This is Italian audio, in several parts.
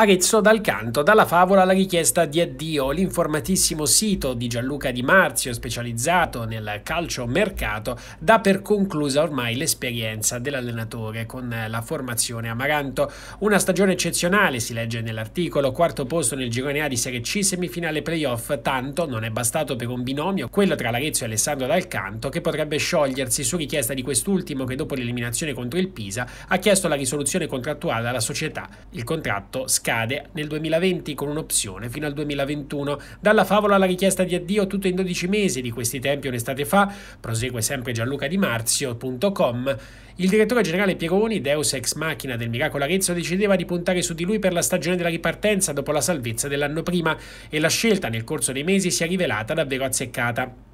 Arezzo dal canto, dalla favola alla richiesta di addio, l'informatissimo sito di Gianluca Di Marzio specializzato nel calcio mercato dà per conclusa ormai l'esperienza dell'allenatore con la formazione Amaranto. Una stagione eccezionale si legge nell'articolo, quarto posto nel girone A di Serie C, semifinale playoff, tanto non è bastato per un binomio, quello tra l'Arezzo e Alessandro dal canto che potrebbe sciogliersi su richiesta di quest'ultimo che dopo l'eliminazione contro il Pisa ha chiesto la risoluzione contrattuale alla società. Il contratto scade scade nel 2020 con un'opzione fino al 2021. Dalla favola alla richiesta di addio tutto in 12 mesi di questi tempi un'estate fa, prosegue sempre Gianluca Di Marzio.com, il direttore generale Pieroni, deus ex machina del Miracolo Arezzo, decideva di puntare su di lui per la stagione della ripartenza dopo la salvezza dell'anno prima e la scelta nel corso dei mesi si è rivelata davvero azzeccata.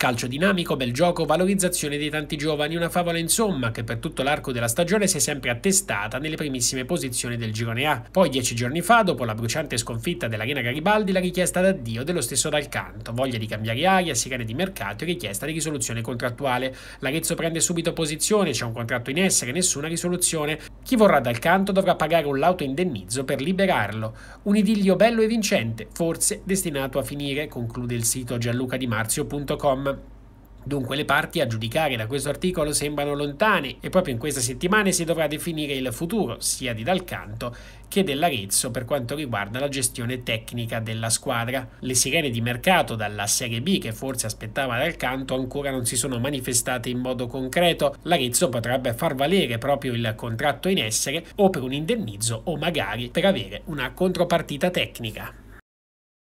Calcio dinamico, bel gioco, valorizzazione dei tanti giovani, una favola insomma che per tutto l'arco della stagione si è sempre attestata nelle primissime posizioni del girone A. Poi dieci giorni fa, dopo la bruciante sconfitta dell'Arena Garibaldi, la richiesta d'addio dello stesso Dal Canto, voglia di cambiare aria, sirene di mercato e richiesta di risoluzione contrattuale. L'Arezzo prende subito posizione, c'è un contratto in essere, nessuna risoluzione. Chi vorrà Dal Canto dovrà pagare un lauto indennizzo per liberarlo. Un idillio bello e vincente, forse destinato a finire, conclude il sito gianlucadimarzio.com. Dunque le parti a giudicare da questo articolo sembrano lontane e proprio in queste settimane si dovrà definire il futuro sia di Dalcanto che dell'Arezzo per quanto riguarda la gestione tecnica della squadra. Le sirene di mercato dalla Serie B che forse aspettava Dalcanto ancora non si sono manifestate in modo concreto. L'Arezzo potrebbe far valere proprio il contratto in essere o per un indennizzo o magari per avere una contropartita tecnica.